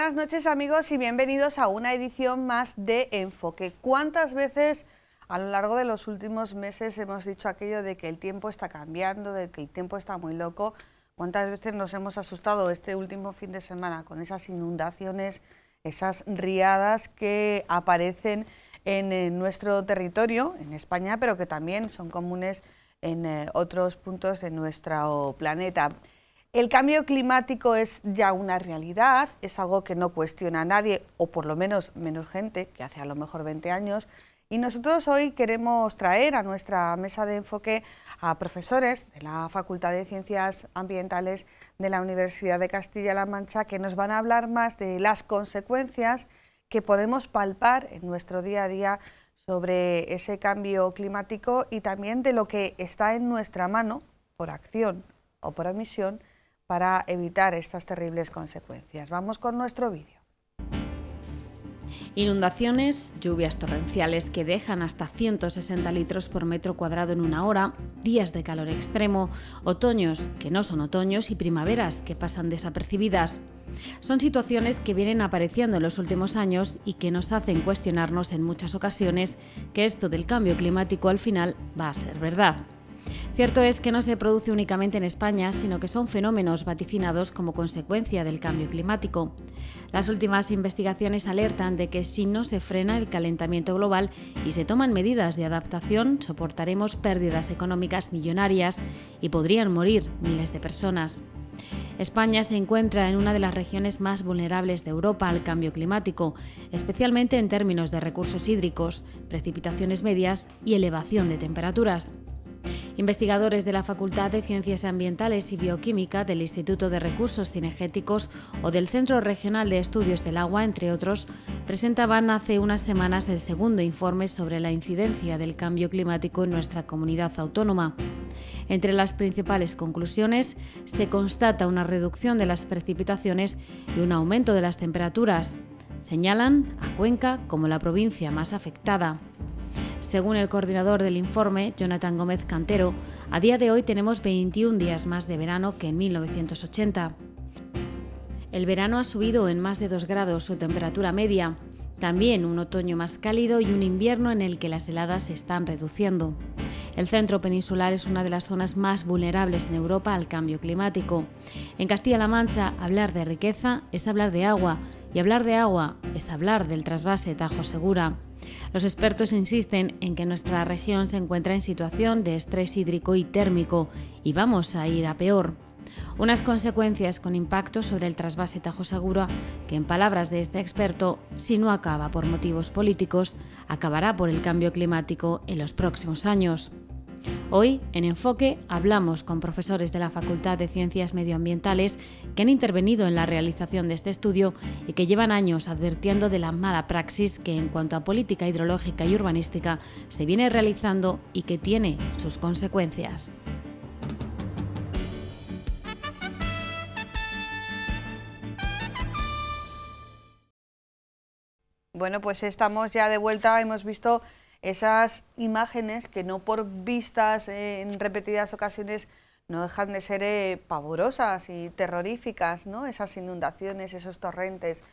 buenas noches amigos y bienvenidos a una edición más de Enfoque. ¿Cuántas veces a lo largo de los últimos meses hemos dicho aquello de que el tiempo está cambiando, de que el tiempo está muy loco? ¿Cuántas veces nos hemos asustado este último fin de semana con esas inundaciones, esas riadas que aparecen en, eh, nuestro territorio, en España, pero que también son comunes en eh, otros puntos de nuestro planeta? El cambio climático es ya una realidad, es algo que no cuestiona a nadie, o por lo menos menos gente, que hace a lo mejor 20 años. Y nosotros hoy queremos traer a nuestra mesa de enfoque a profesores de la Facultad de Ciencias Ambientales de la Universidad de Castilla-La Mancha que nos van a hablar más de las consecuencias que podemos palpar en nuestro día a día sobre ese cambio climático y también de lo que está en nuestra mano por acción o por omisión para evitar estas terribles consecuencias. Vamos con nuestro vídeo. Inundaciones, lluvias torrenciales que dejan hasta 160 litros por metro cuadrado en una hora, días de calor extremo, otoños que no son otoños y primaveras que pasan desapercibidas. Son situaciones que vienen apareciendo en los últimos años y que nos hacen cuestionarnos en muchas ocasiones que esto del cambio climático al final va a ser verdad. Cierto es que no se produce únicamente en España, sino que son fenómenos vaticinados como consecuencia del cambio climático. Las últimas investigaciones alertan de que si no se frena el calentamiento global y se toman medidas de adaptación, soportaremos pérdidas económicas millonarias y podrían morir miles de personas. España se encuentra en una de las regiones más vulnerables de Europa al cambio climático, especialmente en términos de recursos hídricos, precipitaciones medias y elevación de temperaturas. Investigadores de la Facultad de Ciencias Ambientales y Bioquímica del Instituto de Recursos Cinegéticos o del Centro Regional de Estudios del Agua, entre otros, presentaban hace unas semanas el segundo informe sobre la incidencia del cambio climático en nuestra comunidad autónoma. Entre las principales conclusiones se constata una reducción de las precipitaciones y un aumento de las temperaturas. Señalan a Cuenca como la provincia más afectada. Según el coordinador del informe, Jonathan Gómez Cantero, a día de hoy tenemos 21 días más de verano que en 1980. El verano ha subido en más de 2 grados su temperatura media, también un otoño más cálido y un invierno en el que las heladas se están reduciendo. El centro peninsular es una de las zonas más vulnerables en Europa al cambio climático. En Castilla-La Mancha, hablar de riqueza es hablar de agua, y hablar de agua es hablar del trasvase Tajo Segura. Los expertos insisten en que nuestra región se encuentra en situación de estrés hídrico y térmico y vamos a ir a peor. Unas consecuencias con impacto sobre el trasvase Tajo Segura que, en palabras de este experto, si no acaba por motivos políticos, acabará por el cambio climático en los próximos años. Hoy, en Enfoque, hablamos con profesores de la Facultad de Ciencias Medioambientales que han intervenido en la realización de este estudio y que llevan años advirtiendo de la mala praxis que en cuanto a política hidrológica y urbanística se viene realizando y que tiene sus consecuencias. Bueno, pues estamos ya de vuelta, hemos visto esas imágenes que no por vistas en repetidas ocasiones no dejan de ser eh, pavorosas y terroríficas, ¿no? Esas inundaciones, esos torrentes,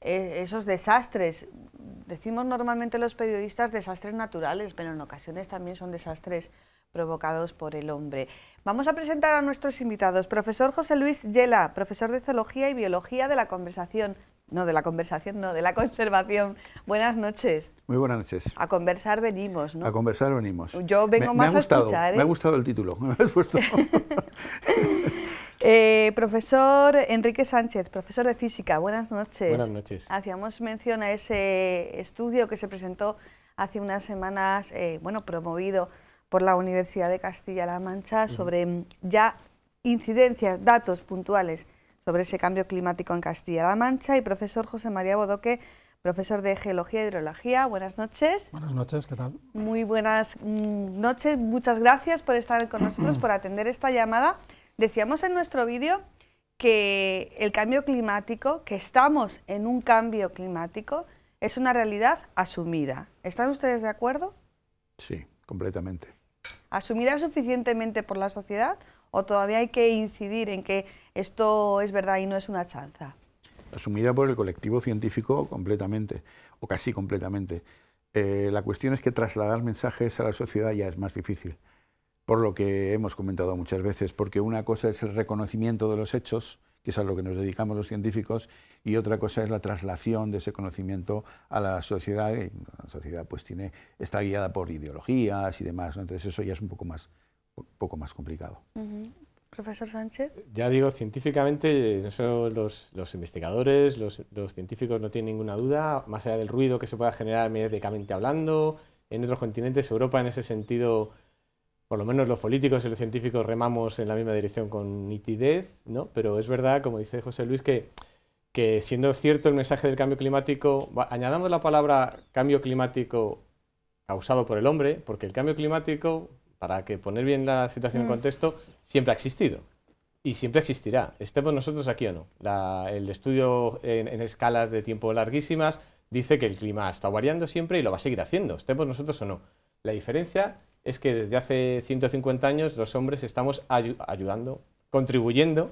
e, esos desastres. Decimos normalmente los periodistas desastres naturales, pero en ocasiones también son desastres provocados por el hombre. Vamos a presentar a nuestros invitados. Profesor José Luis Yela, profesor de Zoología y Biología de la Conversación no, de la conversación, no, de la conservación. Buenas noches. Muy buenas noches. A conversar venimos, ¿no? A conversar venimos. Yo vengo más a escuchar. ¿eh? Me ha gustado el título, me has puesto. Eh, profesor Enrique Sánchez, profesor de física, buenas noches. Buenas noches. Hacíamos mención a ese estudio que se presentó hace unas semanas, eh, bueno, promovido por la Universidad de Castilla-La Mancha sobre ya incidencias, datos puntuales sobre ese cambio climático en Castilla-La Mancha y profesor José María Bodoque, profesor de Geología e Hidrología. Buenas noches. Buenas noches, ¿qué tal? Muy buenas mm, noches, muchas gracias por estar con nosotros, por atender esta llamada. Decíamos en nuestro vídeo que el cambio climático, que estamos en un cambio climático, es una realidad asumida. ¿Están ustedes de acuerdo? Sí, completamente. ¿Asumida suficientemente por la sociedad o todavía hay que incidir en que esto es verdad y no es una chanza? Asumida por el colectivo científico completamente, o casi completamente. Eh, la cuestión es que trasladar mensajes a la sociedad ya es más difícil, por lo que hemos comentado muchas veces, porque una cosa es el reconocimiento de los hechos, que es a lo que nos dedicamos los científicos, y otra cosa es la traslación de ese conocimiento a la sociedad, la sociedad pues tiene, está guiada por ideologías y demás, entonces eso ya es un poco más, un poco más complicado. Profesor Sánchez. Ya digo, científicamente, los, los investigadores, los, científicos no tienen ninguna duda, más allá del ruido que se pueda generar mediáticamente hablando, en otros continentes, Europa en ese sentido, por lo menos los políticos y los científicos remamos en la misma dirección con nitidez, ¿no? pero es verdad, como dice José Luis, que, que siendo cierto el mensaje del cambio climático, añadamos la palabra cambio climático causado por el hombre, porque el cambio climático para que poner bien la situación en mm. contexto, siempre ha existido y siempre existirá, estemos nosotros aquí o no. el estudio en, escalas de tiempo larguísimas dice que el clima está variando siempre y lo va a seguir haciendo, estemos nosotros o no. La diferencia es que desde hace 150 años los hombres estamos ayudando, contribuyendo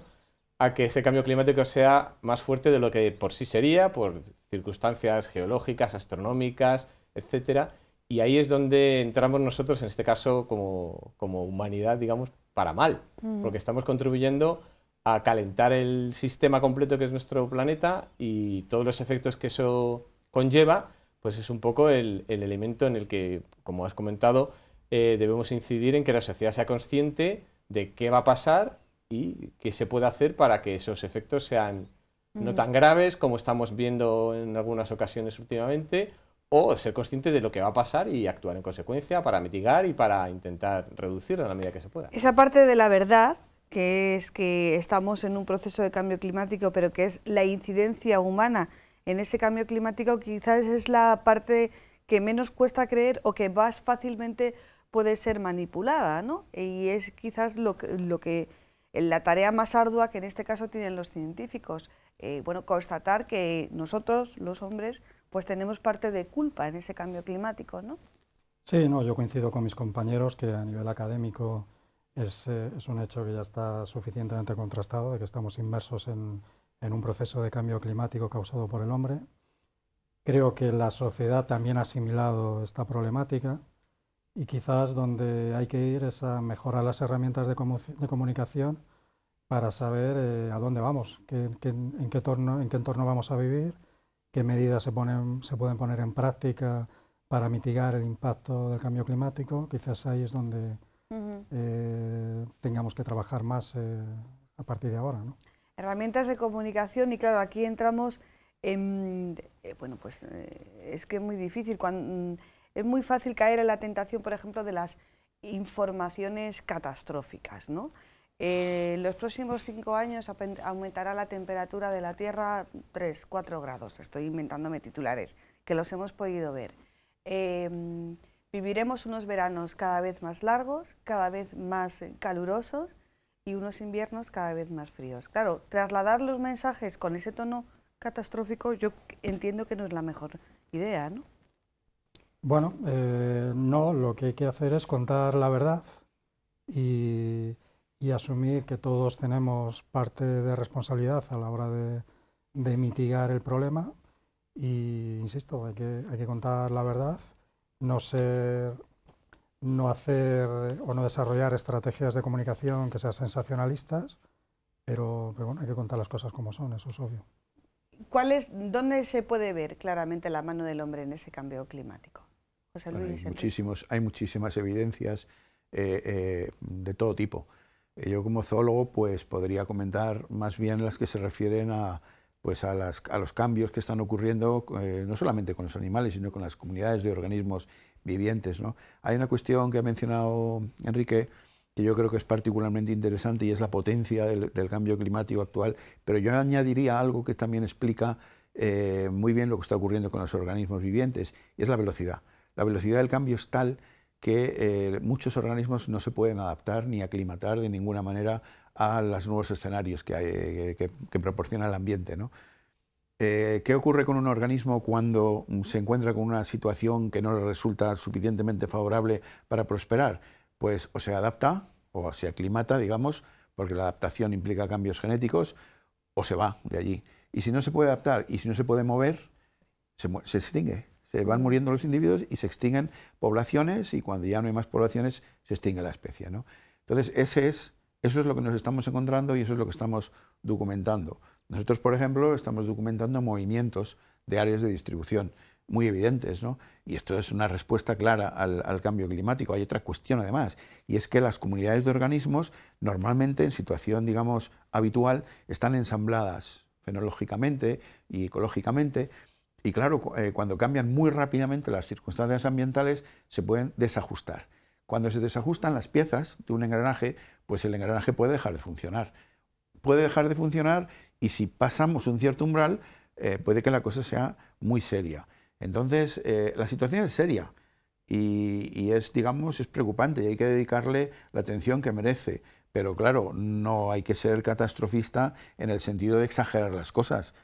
a que ese cambio climático sea más fuerte de lo que por sí sería, por circunstancias geológicas, astronómicas, etcétera y ahí es donde entramos nosotros, en este caso, como, como humanidad, digamos, para mal, mm. porque estamos contribuyendo a calentar el sistema completo que es nuestro planeta y todos los efectos que eso conlleva, pues es un poco el, el elemento en el que, como has comentado, eh, debemos incidir en que la sociedad sea consciente de qué va a pasar y qué se puede hacer para que esos efectos sean no mm. tan graves como estamos viendo en algunas ocasiones últimamente o ser consciente de lo que va a pasar y actuar en consecuencia para mitigar y para intentar reducirlo en la medida que se pueda. Esa parte de la verdad, que es que estamos en un proceso de cambio climático, pero que es la incidencia humana en ese cambio climático, quizás es la parte que menos cuesta creer o que más fácilmente puede ser manipulada, ¿no? Y es quizás lo que, lo que la tarea más ardua que en este caso tienen los científicos, eh, bueno, constatar que nosotros, los hombres, pues tenemos parte de culpa en ese cambio climático, ¿no? Sí, no, yo coincido con mis compañeros que a nivel académico eh, es, un hecho que ya está suficientemente contrastado, de que estamos inmersos en, en un proceso de cambio climático causado por el hombre. Creo que la sociedad también ha asimilado esta problemática y quizás donde hay que ir es a mejorar las herramientas de, comunicación para saber eh, a dónde vamos, en, qué torno, en qué entorno vamos a vivir, qué medidas se, ponen, se pueden poner en práctica para mitigar el impacto del cambio climático. Quizás ahí es donde eh, tengamos que trabajar más eh, a partir de ahora. ¿no? Herramientas de comunicación y claro, aquí entramos en... bueno, pues es que es muy difícil. Cuando, es muy fácil caer en la tentación, por ejemplo, de las informaciones catastróficas, eh, los próximos cinco años aumentará la temperatura de la Tierra 3-4 grados. Estoy inventándome titulares, que los hemos podido ver. Em, viviremos unos veranos cada vez más largos, cada vez más eh, calurosos y unos inviernos cada vez más fríos. Claro, trasladar los mensajes con ese tono catastrófico yo entiendo que no es la mejor idea, ¿no? Bueno, eh, no, lo que hay que hacer es contar la verdad y, asumir que todos tenemos parte de responsabilidad a la hora de, mitigar el problema. Y insisto, hay que, hay que contar la verdad, no ser no hacer o no desarrollar estrategias de comunicación que sean sensacionalistas, pero, bueno, hay que contar las cosas como son, eso es obvio. ¿Cuál es, ¿Dónde se puede ver claramente la mano del hombre en ese cambio climático? hay, muchísimos, hay muchísimas evidencias eh, eh, de todo tipo. Eh, yo como zoólogo pues podría comentar más bien las que se refieren a, pues a, los cambios que están ocurriendo no solamente con los animales, sino con las comunidades de organismos vivientes. Hay una cuestión que ha mencionado Enrique que yo creo que es particularmente interesante y es la potencia del, cambio climático actual, pero yo añadiría algo que también explica muy bien lo que está ocurriendo con los organismos vivientes, y es la velocidad la velocidad del cambio es tal que eh, muchos organismos no se pueden adaptar ni aclimatar de ninguna manera a los nuevos escenarios que, eh, proporciona el ambiente. Eh, ¿Qué ocurre con un organismo cuando se encuentra con una situación que no le resulta suficientemente favorable para prosperar? Pues o se adapta o se aclimata, digamos, porque la adaptación implica cambios genéticos, o se va de allí. Y si no se puede adaptar y si no se puede mover, se extingue van muriendo los individuos y se extinguen poblaciones y cuando ya no hay más poblaciones se extingue la especie. Entonces, ese es, eso es lo que nos estamos encontrando y eso es lo que estamos documentando. Nosotros, por ejemplo, estamos documentando movimientos de áreas de distribución muy evidentes, ¿no? Y esto es una respuesta clara al, cambio climático. Hay otra cuestión además, y es que las comunidades de organismos normalmente en situación, digamos, habitual, están ensambladas fenológicamente y ecológicamente, y claro, eh, cuando cambian muy rápidamente las circunstancias ambientales, se pueden desajustar. Cuando se desajustan las piezas de un engranaje, pues el engranaje puede dejar de funcionar. Puede dejar de funcionar y si pasamos un cierto umbral, eh, puede que la cosa sea muy seria. Entonces, eh, la situación es seria y, es, digamos, es preocupante y hay que dedicarle la atención que merece. Pero claro, no hay que ser catastrofista en el sentido de exagerar las cosas.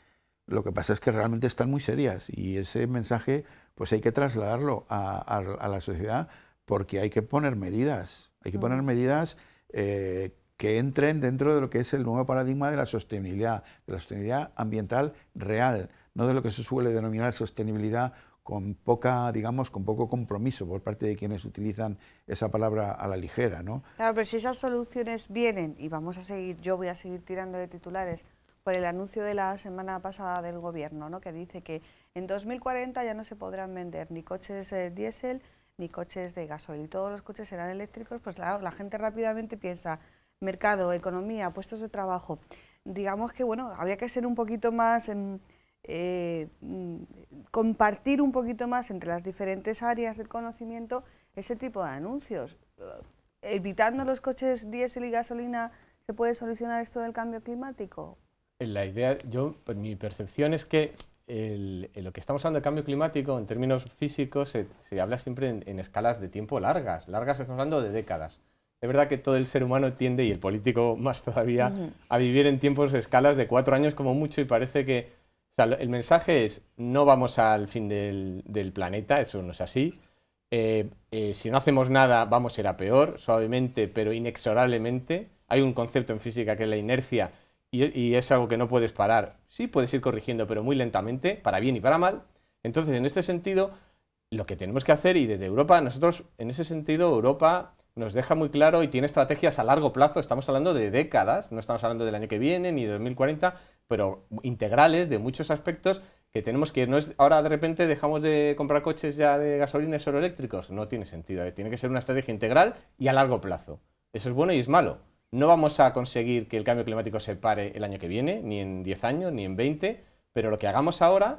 Lo que pasa es que realmente están muy serias y ese mensaje pues hay que trasladarlo a, la sociedad porque hay que poner medidas, hay que poner medidas eh, que entren dentro de lo que es el nuevo paradigma de la sostenibilidad, de la sostenibilidad ambiental real, no de lo que se suele denominar sostenibilidad con poca, digamos, con poco compromiso por parte de quienes utilizan esa palabra a la ligera, ¿no? Claro, pero si esas soluciones vienen y vamos a seguir, yo voy a seguir tirando de titulares por el anuncio de la semana pasada del gobierno, ¿no? que dice que en 2040 ya no se podrán vender ni coches eh, diésel ni coches de y todos los coches serán eléctricos, pues claro, la gente rápidamente piensa mercado, economía, puestos de trabajo. Digamos que bueno, habría que ser un poquito más... Em, eh, mm, compartir un poquito más entre las diferentes áreas del conocimiento ese tipo de anuncios. Eh, evitando los coches diésel y gasolina, ¿se puede solucionar esto del cambio climático? Eh, la idea, yo, pues, mi percepción es que lo que estamos hablando de cambio climático, en términos físicos, se, habla siempre en, escalas de tiempo largas. Largas estamos hablando de décadas. Es verdad que todo el ser humano tiende, y el político más todavía, a vivir en tiempos, escalas de cuatro años como mucho, y parece que el mensaje es, no vamos al fin del, planeta, eso no es así. Eh, eh, si no hacemos nada, vamos a ir a peor, suavemente, pero inexorablemente. Hay un concepto en física que es la inercia, y, es algo que no puedes parar. Sí, puedes ir corrigiendo, pero muy lentamente, para bien y para mal. Entonces, en este sentido, lo que tenemos que hacer, y desde Europa, nosotros, en ese sentido, Europa nos deja muy claro y tiene estrategias a largo plazo, estamos hablando de décadas, no estamos hablando del año que viene ni de 2040, pero integrales de muchos aspectos que tenemos que, no es, ahora de repente dejamos de comprar coches ya de gasolina y solo eléctricos, no tiene sentido, eh, tiene que ser una estrategia integral y a largo plazo. Eso es bueno y es malo. No vamos a conseguir que el cambio climático se pare el año que viene, ni en 10 años, ni en 20, pero lo que hagamos ahora,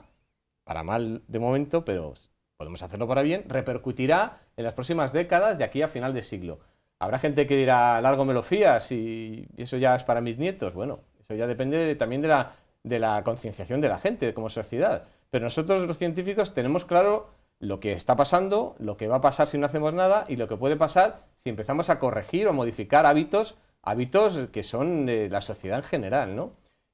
para mal de momento, pero podemos hacerlo para bien, repercutirá en las próximas décadas de aquí a final de siglo. Habrá gente que dirá, largo me lo fías y eso ya es para mis nietos. Bueno, eso ya depende también de la, de la concienciación de la gente como sociedad. Pero nosotros los científicos tenemos claro lo que está pasando, lo que va a pasar si no hacemos nada y lo que puede pasar si empezamos a corregir o modificar hábitos hábitos que son de la sociedad en general,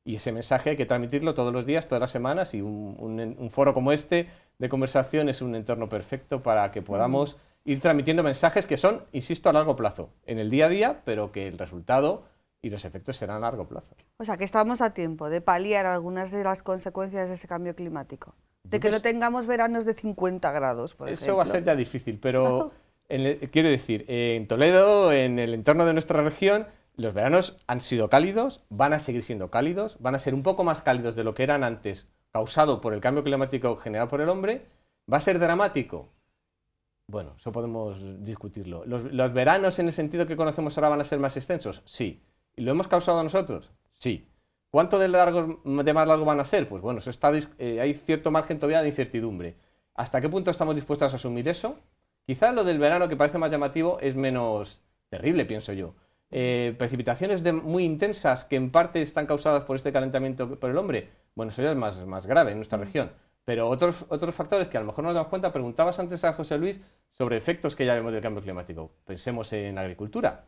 Y ese mensaje hay que transmitirlo todos los días, todas las semanas, y un, foro como este de conversación es un entorno perfecto para que podamos ir transmitiendo mensajes que son, insisto, a largo plazo, en el día a día, pero que el resultado y los efectos serán a largo plazo. O sea, que estamos a tiempo de paliar algunas de las consecuencias de ese cambio climático. De que no tengamos veranos de 50 grados, por Eso va a ser ya difícil, pero quiero decir, en Toledo, en el entorno de nuestra región, los veranos han sido cálidos, van a seguir siendo cálidos, van a ser un poco más cálidos de lo que eran antes, causado por el cambio climático generado por el hombre. ¿Va a ser dramático? Bueno, eso podemos discutirlo. ¿Los, veranos en el sentido que conocemos ahora van a ser más extensos? Sí. ¿Y lo hemos causado nosotros? Sí. ¿Cuánto de, largos, de más largo van a ser? Pues bueno, eh, hay cierto margen todavía de incertidumbre. ¿Hasta qué punto estamos dispuestos a asumir eso? Quizás lo del verano, que parece más llamativo, es menos terrible, pienso yo. Eh, precipitaciones muy intensas que en parte están causadas por este calentamiento por el hombre, bueno, eso ya es más, más grave en nuestra región. Pero otros, otros factores que a lo mejor no nos damos cuenta, preguntabas antes a José Luis sobre efectos que ya vemos del cambio climático. Pensemos en agricultura,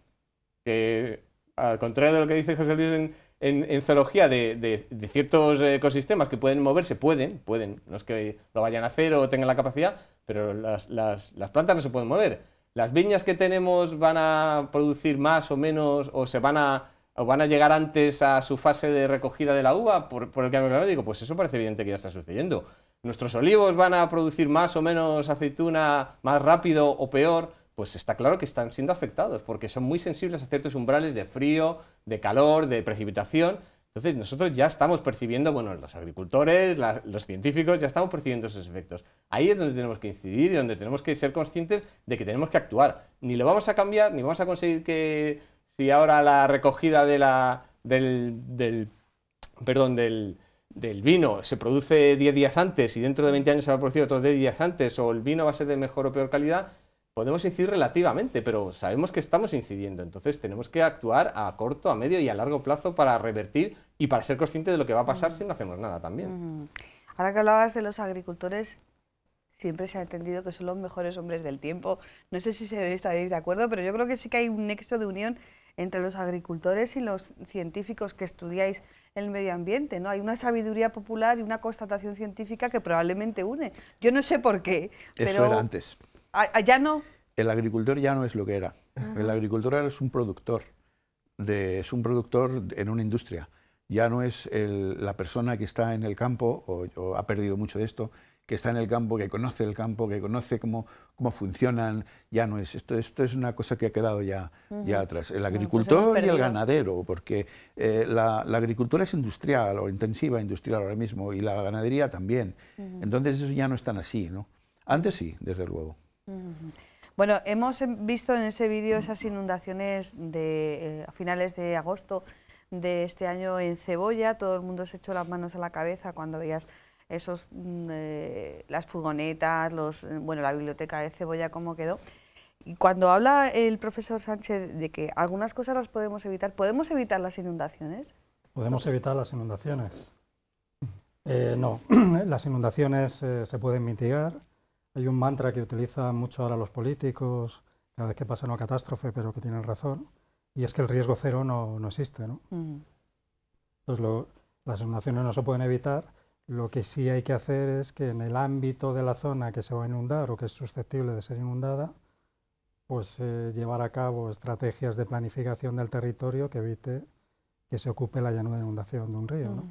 que al contrario de lo que dice José Luis en, zoología, de, ciertos ecosistemas que pueden moverse, pueden, pueden, no es que lo vayan a hacer o tengan la capacidad, pero las, las plantas no se pueden mover. ¿Las viñas que tenemos van a producir más o menos o se van a, van a llegar antes a su fase de recogida de la uva por, por el cambio climático? Pues eso parece evidente que ya está sucediendo. ¿Nuestros olivos van a producir más o menos aceituna más rápido o peor? Pues está claro que están siendo afectados porque son muy sensibles a ciertos umbrales de frío, de calor, de precipitación entonces nosotros ya estamos percibiendo, bueno, los agricultores, los científicos, ya estamos percibiendo esos efectos. Ahí es donde tenemos que incidir y donde tenemos que ser conscientes de que tenemos que actuar. Ni lo vamos a cambiar, ni vamos a conseguir que si ahora la recogida perdón, del, del vino se produce 10 días antes y dentro de 20 años se va a producir otros 10 días antes, o el vino va a ser de mejor o peor calidad, podemos incidir relativamente, pero sabemos que estamos incidiendo, entonces tenemos que actuar a corto, a medio y a largo plazo para revertir y para ser conscientes de lo que va a pasar mm. si no hacemos nada también. Mm. Ahora que hablabas de los agricultores, siempre se ha entendido que son los mejores hombres del tiempo. No sé si se estaréis de acuerdo, pero yo creo que sí que hay un nexo de unión entre los agricultores y los científicos que estudiáis el medio ambiente, ¿no? Hay una sabiduría popular y una constatación científica que probablemente une. Yo no sé por qué, pero... Eso era antes. Ah, ah, el agricultor ya no es lo que era. El agricultor es un productor, es un productor en una industria. Ya no es la persona que está en el campo, o, ha perdido mucho de esto, que está en el campo, que conoce el campo, que conoce cómo, cómo funcionan. Ya no es esto. Esto es una cosa que ha quedado ya, ya atrás. El pues agricultor y el ganadero, porque eh, la, agricultura es industrial o intensiva industrial ahora mismo, y la ganadería también. Entonces, eso ya no es tan así, ¿no? Antes sí, desde luego. Bueno, hemos em, visto en ese vídeo esas inundaciones de, eh, a finales de agosto de este año en Cebolla. Todo el mundo se echó las manos a la cabeza cuando veías esos, mm, eh, las furgonetas, los, eh, bueno, la biblioteca de Cebolla, cómo quedó. Y cuando habla el profesor Sánchez de que algunas cosas las podemos evitar, ¿podemos evitar las inundaciones? Podemos evitar las inundaciones. no, las inundaciones se pueden mitigar hay un mantra que utilizan mucho ahora los políticos cada vez que pasa una catástrofe, pero que tienen razón, y es que el riesgo cero no, existe. ¿no? las inundaciones no se pueden evitar. Lo que sí hay que hacer es que en el ámbito de la zona que se va a inundar o que es susceptible de ser inundada, pues eh, llevar a cabo estrategias de planificación del territorio que evite que se ocupe la llanura de inundación de un río. ¿no?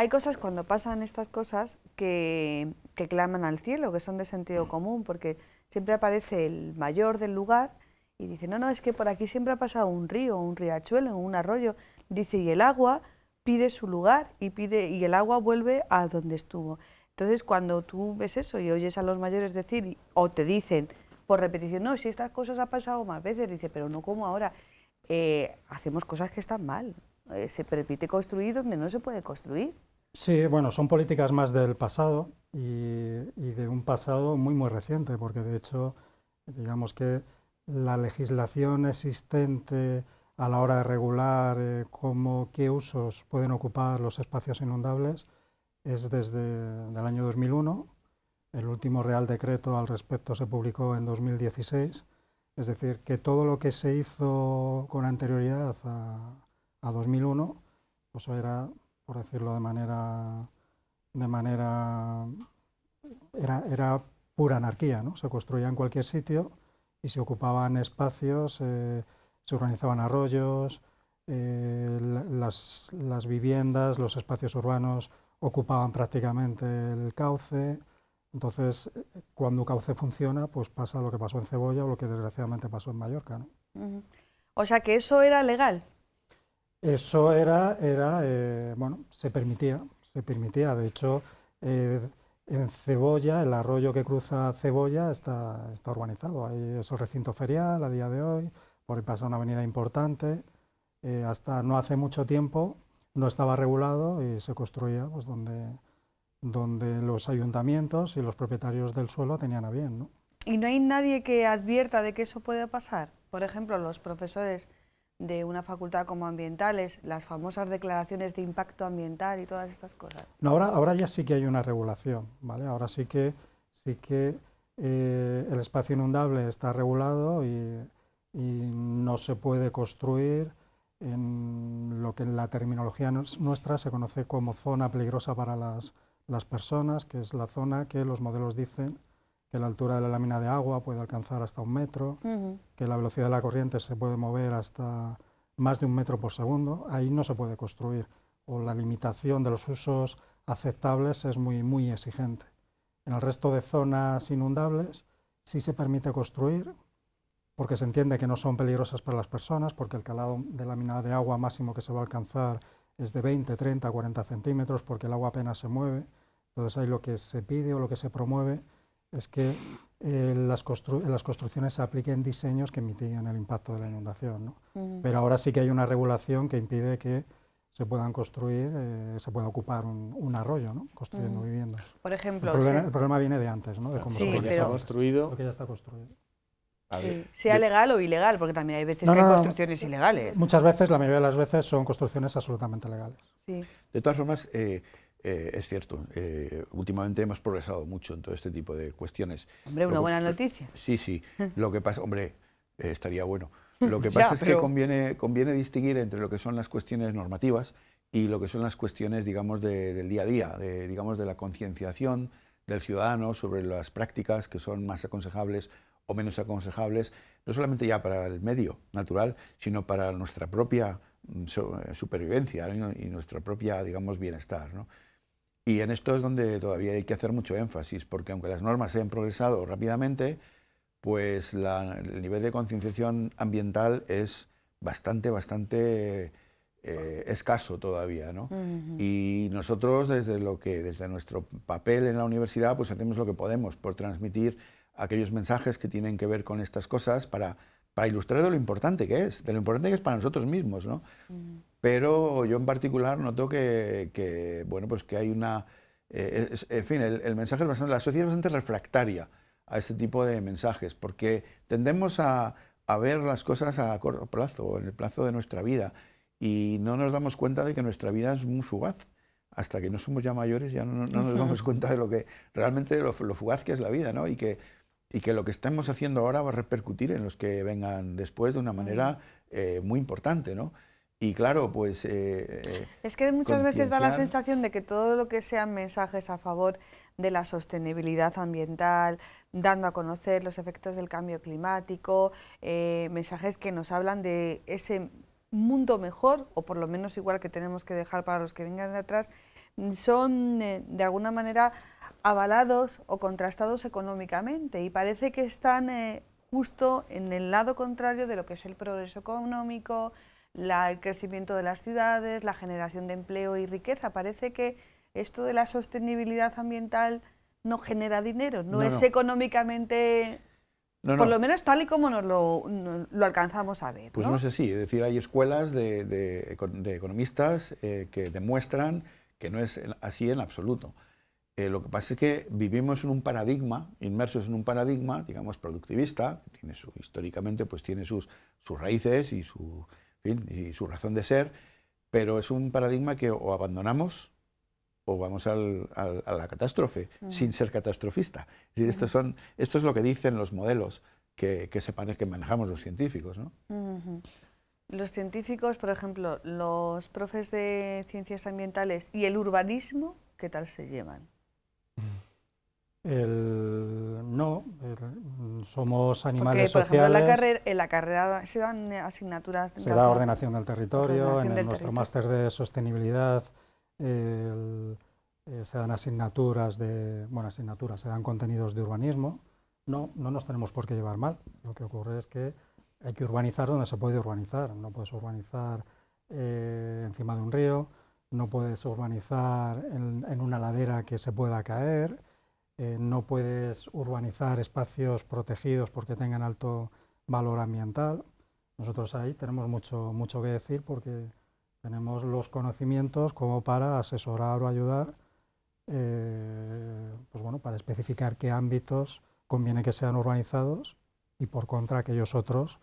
hay cosas cuando pasan estas cosas que, claman al cielo, que son de sentido común, porque siempre aparece el mayor del lugar y dice, no, no, es que por aquí siempre ha pasado un río, un riachuelo, un arroyo. Dice, y el agua pide su lugar y, pide, y el agua vuelve a donde estuvo. Entonces, cuando tú ves eso y oyes a los mayores decir, o te dicen por repetición, no, si estas cosas han pasado más veces, dice, pero no como ahora, eh, hacemos cosas que están mal. Eh, se permite construir donde no se puede construir. Sí, bueno, son políticas más del pasado y, de un pasado muy, muy reciente, porque de hecho, digamos que la legislación existente a la hora de regular eh, cómo, qué usos pueden ocupar los espacios inundables es desde el año 2001. El último Real Decreto al respecto se publicó en 2016. Es decir, que todo lo que se hizo con anterioridad a, 2001 pues era por decirlo de manera... De manera era, era pura anarquía, ¿no? Se construía en cualquier sitio y se ocupaban espacios, eh, se organizaban arroyos, eh, las, viviendas, los espacios urbanos ocupaban prácticamente el cauce. Entonces, cuando un cauce funciona, pues pasa lo que pasó en Cebolla o lo que desgraciadamente pasó en Mallorca. ¿no? O sea que eso era legal eso era, era eh, bueno, se permitía, se permitía. De hecho, eh, en Cebolla, el arroyo que cruza Cebolla está, está urbanizado. Ahí es el recinto ferial a día de hoy, por ahí pasa una avenida importante. Eh, hasta no hace mucho tiempo no estaba regulado y se construía pues, donde, los ayuntamientos y los propietarios del suelo tenían a bien. ¿Y no hay nadie que advierta de que eso pueda pasar? Por ejemplo, los profesores de una facultad como ambientales, las famosas declaraciones de impacto ambiental y todas estas cosas? ahora, ahora ya sí que hay una regulación, ¿vale? Ahora sí que, sí que eh, el espacio inundable está regulado y, no se puede construir en lo que en la terminología nuestra se conoce como zona peligrosa para las, las personas, que es la zona que los modelos dicen que la altura de la lámina de agua puede alcanzar hasta un metro, que la velocidad de la corriente se puede mover hasta más de un metro por segundo, ahí no se puede construir. O la limitación de los usos aceptables es muy, muy exigente. En el resto de zonas inundables sí se permite construir porque se entiende que no son peligrosas para las personas, porque el calado de lámina de agua máximo que se va a alcanzar es de 20, 30, 40 centímetros, porque el agua apenas se mueve. Entonces ahí lo que se pide o lo que se promueve es que eh, las, las, construcciones se apliquen diseños que mitiguen el impacto de la inundación. Pero ahora sí que hay una regulación que impide que se puedan construir, eh, se pueda ocupar un, arroyo, construyendo viviendas. Por ejemplo, el problema, viene de antes, ¿no? de cómo se lo ya está construido. sea legal o ilegal, porque también hay veces construcciones ilegales. Muchas veces, la mayoría de las veces, son construcciones absolutamente legales. De todas formas, eh, eh, es cierto, eh, últimamente hemos progresado mucho en todo este tipo de cuestiones. Hombre, una buena eh, noticia. Sí, sí. Lo que pasa, hombre, estaría bueno. Lo que pasa es que conviene, conviene distinguir entre lo que son las cuestiones normativas y lo que son las cuestiones, digamos, del día a día, de, digamos, de la concienciación del ciudadano sobre las prácticas que son más aconsejables o menos aconsejables, no solamente ya para el medio natural, sino para nuestra propia mm, supervivencia y nuestra propia, digamos, bienestar. ¿no? Y en esto es donde todavía hay que hacer mucho énfasis, porque aunque las normas se han progresado rápidamente, pues el nivel de concienciación ambiental es bastante, bastante eh, escaso todavía, Y nosotros desde lo que, desde nuestro papel en la universidad, pues hacemos lo que podemos por transmitir aquellos mensajes que tienen que ver con estas cosas para, para ilustrar de lo importante que es, de lo importante que es para nosotros mismos, ¿no? Pero yo en particular noto que, bueno, pues que hay una... Eh, en fin, el, mensaje es bastante... La sociedad es bastante refractaria a este tipo de mensajes, porque tendemos a, ver las cosas a corto plazo, en el plazo de nuestra vida, y no nos damos cuenta de que nuestra vida es muy fugaz hasta que no somos ya mayores ya no, nos damos cuenta de lo que realmente lo, fugaz que es la vida, ¿no? Y que, y que lo que estamos haciendo ahora va a repercutir en los que vengan después de una manera eh, muy importante, ¿no? Y claro, pues... Eh, eh, es que muchas veces da la sensación de que todo lo que sean mensajes a favor de la sostenibilidad ambiental, dando a conocer los efectos del cambio climático, eh, mensajes que nos hablan de ese mundo mejor, o por lo menos igual que tenemos que dejar para los que vengan de atrás, son de alguna manera avalados o contrastados económicamente y parece que están justo en el lado contrario de lo que es el progreso económico, el crecimiento de las ciudades, la generación de empleo y riqueza. Parece que esto de la sostenibilidad ambiental no genera dinero, no, es económicamente... por lo menos tal y como nos lo, alcanzamos a ver. Pues no, es así, es decir, hay escuelas de, economistas eh, que demuestran que no es así en absoluto. Eh, lo que pasa es que vivimos en un paradigma, inmersos en un paradigma, digamos, productivista, que tiene su, históricamente pues tiene sus, sus raíces y su, y su razón de ser, pero es un paradigma que o abandonamos o vamos a la catástrofe, mm. sin ser catastrofista. Mm. esto es lo que dicen los modelos que, sepan, que manejamos los científicos. ¿no? Los científicos, por ejemplo, los profes de ciencias ambientales y el urbanismo, ¿qué tal se llevan? El, no, mm, somos animales Porque, por la carrera, en la carrera se dan asignaturas. se da ordenación del territorio, en nuestro máster de sostenibilidad eh, se dan asignaturas de, bueno, asignaturas, se dan contenidos de urbanismo. No, no nos tenemos por qué llevar mal. Lo que ocurre es que hay que urbanizar donde se puede urbanizar. No puedes urbanizar eh, encima de un río, no puedes urbanizar en una ladera que se pueda caer eh, no puedes urbanizar espacios protegidos porque tengan alto valor ambiental. Nosotros ahí tenemos mucho, mucho que decir porque tenemos los conocimientos como para asesorar o ayudar, eh, pues bueno, para especificar qué ámbitos conviene que sean urbanizados y por contra aquellos otros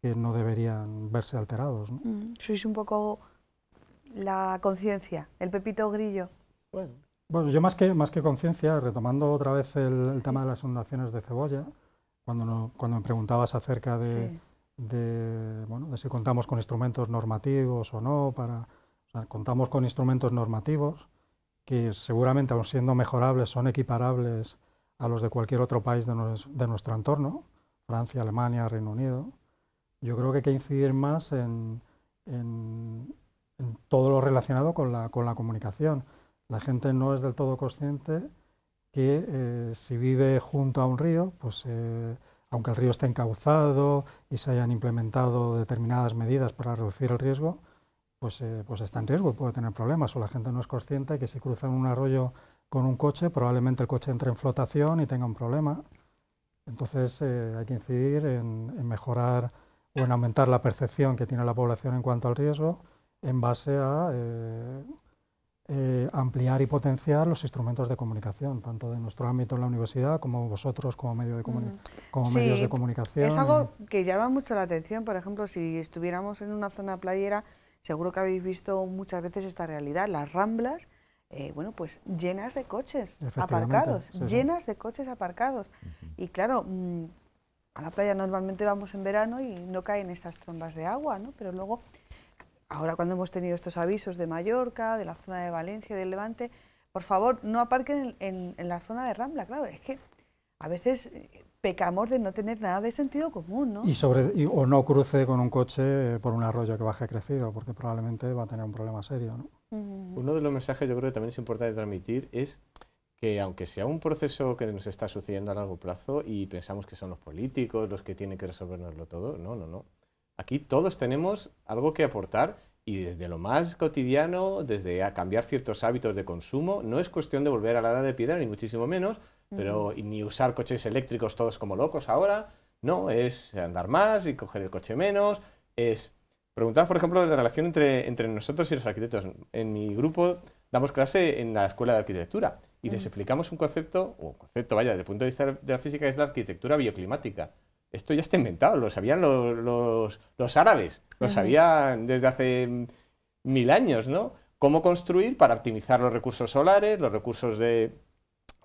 que no deberían verse alterados. Mm, sois un poco la conciencia, el pepito grillo. Bueno, bueno, yo más que, más que conciencia, retomando otra vez el, tema de las inundaciones de cebolla, cuando, cuando me preguntabas acerca de, si contamos con instrumentos normativos o no, para, contamos con instrumentos normativos que seguramente, aun siendo mejorables, son equiparables a los de cualquier otro país de, nuestro entorno, Francia, Alemania, Reino Unido. Yo creo que hay que incidir más en, todo lo relacionado con la comunicación la gente no es del todo consciente que eh, si vive junto a un río, pues eh, aunque el río esté encauzado y se hayan implementado determinadas medidas para reducir el riesgo, pues, eh, pues está en riesgo y puede tener problemas. O la gente no es consciente que si cruza un arroyo con un coche, probablemente el coche entre en flotación y tenga un problema. Entonces hay que incidir en, en mejorar o en aumentar la percepción que tiene la población en cuanto al riesgo en base a eh, ampliar y potenciar los instrumentos de comunicación, tanto de nuestro ámbito en la universidad como vosotros como, medio de como medios de comunicación. Es algo que llama mucho la atención, por ejemplo, si estuviéramos en una zona playera, seguro que habéis visto muchas veces esta realidad, las ramblas, eh, bueno, pues llenas de coches aparcados, llenas de coches aparcados. Y claro, mm, a la playa normalmente vamos en verano y no caen estas trombas de agua, ¿no? Pero luego ahora cuando hemos tenido estos avisos de Mallorca, de la zona de Valencia, del Levante, por favor, no aparquen en, la zona de Rambla, claro, es que a veces eh, pecamos de no tener nada de sentido común, ¿no? Y, sobre, o no cruce con un coche eh, por un arroyo que baje crecido, porque probablemente va a tener un problema serio, ¿no? Uno de los mensajes yo creo que también es importante transmitir es que aunque sea un proceso que nos está sucediendo a largo plazo y pensamos que son los políticos los que tienen que resolvernoslo todo, no, no, no. Aquí todos tenemos algo que aportar y desde lo más cotidiano, desde a cambiar ciertos hábitos de consumo, no es cuestión de volver a la edad de piedra, ni muchísimo menos, pero ni usar coches eléctricos todos como locos ahora, no, es andar más y coger el coche menos, es... preguntar, por ejemplo, la relación entre, nosotros y los arquitectos. En mi grupo damos clase en la Escuela de Arquitectura y les explicamos un concepto, o un concepto, vaya, desde el punto de vista de la física, es la arquitectura bioclimática esto ya está inventado, lo sabían los, árabes, lo sabían desde hace mil años, ¿no? Cómo construir para optimizar los recursos solares, los recursos de,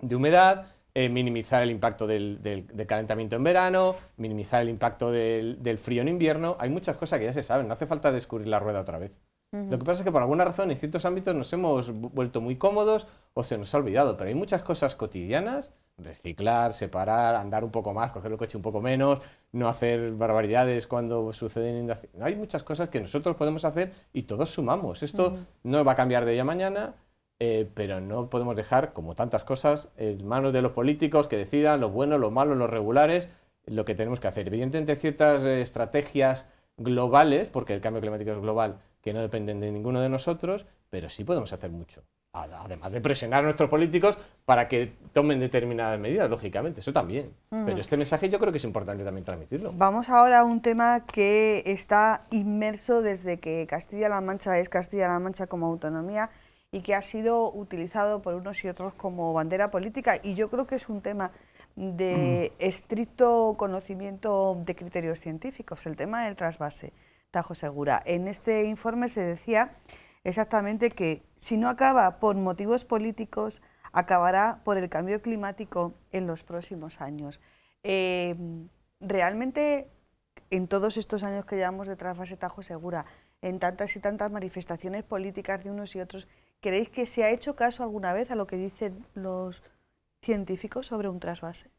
humedad, eh, minimizar el impacto del, calentamiento en verano, minimizar el impacto del, frío en invierno. Hay muchas cosas que ya se saben, no hace falta descubrir la rueda otra vez. Lo que pasa es que por alguna razón en ciertos ámbitos nos hemos vuelto muy cómodos o se nos ha olvidado, pero hay muchas cosas cotidianas reciclar, separar, andar un poco más, coger el coche un poco menos, no hacer barbaridades cuando suceden. Hay muchas cosas que nosotros podemos hacer y todos sumamos. Esto no va a cambiar de hoy a mañana, eh, pero no podemos dejar, como tantas cosas, en manos de los políticos que decidan lo bueno, lo malo, los regulares, lo que tenemos que hacer. Evidentemente, ciertas eh, estrategias globales, porque el cambio climático es global, que no dependen de ninguno de nosotros, pero sí podemos hacer mucho además de presionar a nuestros políticos para que tomen determinadas medidas, lógicamente, eso también. Pero este mensaje yo creo que es importante también transmitirlo. Vamos ahora a un tema que está inmerso desde que Castilla-La Mancha es Castilla-La Mancha como autonomía y que ha sido utilizado por unos y otros como bandera política y yo creo que es un tema de estricto conocimiento de criterios científicos, el tema del trasvase Tajo Segura. En este informe se decía exactamente que si no acaba por motivos políticos, acabará por el cambio climático en los próximos años. Em, realmente, en todos estos años que llevamos de Trasvase Tajo Segura, en tantas y tantas manifestaciones políticas de unos y otros, ¿creéis que se ha hecho caso alguna vez a lo que dicen los científicos sobre un trasvase?